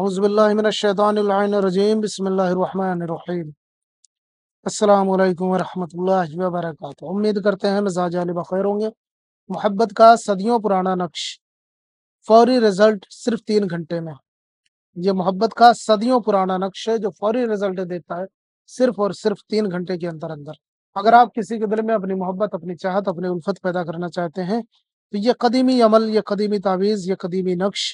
अज़बिल्लाशैदानरजीम अल्लाम वरहमल उम्मीद करते हैं मिजाज आल बखैर होंगे मोहब्बत का सदियों पुराना नक्श फौरी रिजल्ट सिर्फ तीन घंटे में ये मोहब्बत का सदियों पुराना नक्श है जो फौरी रिजल्ट देता है सिर्फ और सिर्फ तीन घंटे के अंदर अंदर अगर आप किसी के दिल में अपनी मोहब्बत अपनी चाहत अपनी उल्फत पैदा करना चाहते हैं तो ये कदीमी अमल ये कदीमी तावीज़ ये कदीमी नक्श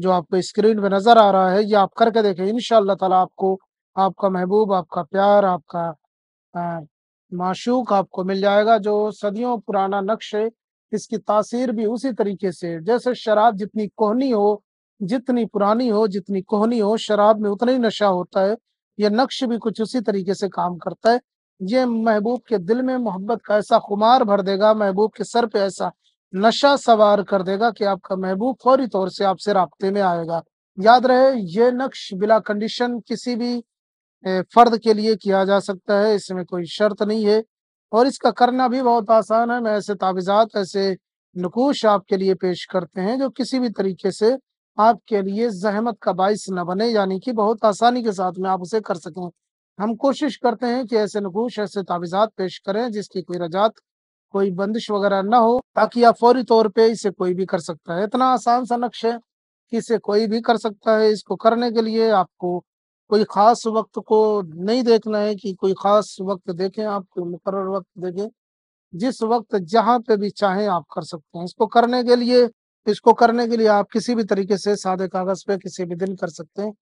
जो आपको स्क्रीन पे नजर आ रहा है ये आप करके देखें इन ताला आपको आपका महबूब आपका प्यार आपका माशूक आपको मिल जाएगा जो सदियों पुराना नक्श है इसकी तासीर भी उसी तरीके से जैसे शराब जितनी कोहनी हो जितनी पुरानी हो जितनी कोहनी हो शराब में उतना ही नशा होता है यह नक्श भी कुछ उसी तरीके से काम करता है ये महबूब के दिल में मोहब्बत का ऐसा खुमार भर देगा महबूब के सर पे ऐसा नशा सवार कर देगा कि आपका महबूब फौरी तौर से आपसे रबते में आएगा याद रहे ये नक्श बिला कंडीशन किसी भी फ़र्द के लिए किया जा सकता है इसमें कोई शर्त नहीं है और इसका करना भी बहुत आसान है मैं ऐसे तावीज़ात ऐसे नकोश आपके लिए पेश करते हैं जो किसी भी तरीके से आपके लिए जहमत का बाइस न बने यानी कि बहुत आसानी के साथ में आप उसे कर सकें हम कोशिश करते हैं कि ऐसे नकोश ऐसे तावीज़ात पेश करें जिसकी कोई रजात कोई बंदिश वगैरह ना हो ताकि आप फौरी तौर पे इसे कोई भी कर सकता है इतना आसान सा नक्श है कि इसे कोई भी कर सकता है इसको करने के लिए आपको कोई ख़ास वक्त को नहीं देखना है कि कोई ख़ास वक्त देखें आप कोई मुकर वक्त देखें जिस वक्त जहाँ पे भी चाहें आप कर सकते हैं इसको करने के लिए इसको करने के लिए आप किसी भी तरीके से सादे कागज़ पे किसी भी दिन कर सकते हैं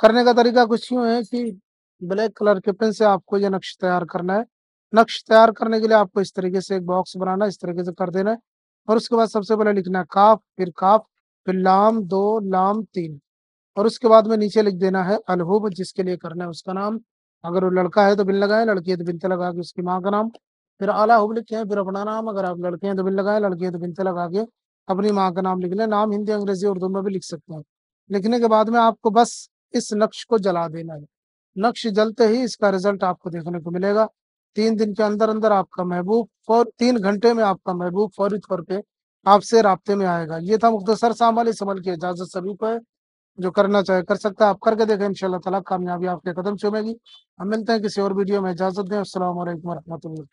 करने का तरीका कुछ यूँ है कि ब्लैक कलर के पेन से आपको यह नक्श तैयार करना है नक्श तैयार करने के लिए आपको इस तरीके से एक बॉक्स बनाना इस तरीके से कर देना है और उसके बाद सबसे पहले लिखना है काफ फिर काफ फिर लाम दो लाम तीन और उसके बाद में नीचे लिख देना है अलहूब जिसके लिए करना है उसका नाम अगर वो लड़का है तो बिन लगाए लड़की है तो बिनते लगा के उसकी माँ का नाम फिर आला हुब लिखे हैं फिर अपना नाम अगर आप लड़के हैं तो बिन लगाए लड़की है तो बिनते लगा के अपनी माँ का नाम लिख लें नाम हिंदी अंग्रेजी उर्दू में भी लिख सकते हैं लिखने के बाद में आपको बस इस नक्श को जला देना है नक्श जलते ही इसका रिजल्ट आपको देखने को मिलेगा तीन दिन के अंदर अंदर आपका महबूब फौर तीन घंटे में आपका महबूब फौरी तौर पर आपसे रबते में आएगा ये था मुख्तसर सामल इस अमल की इजाज़त सभी को है जो करना चाहे कर सकता है आप करके देखें इन ताला कामयाबी आपके कदम चुमेगी हम मिलते हैं किसी और वीडियो में इजाज़त दें असल वरह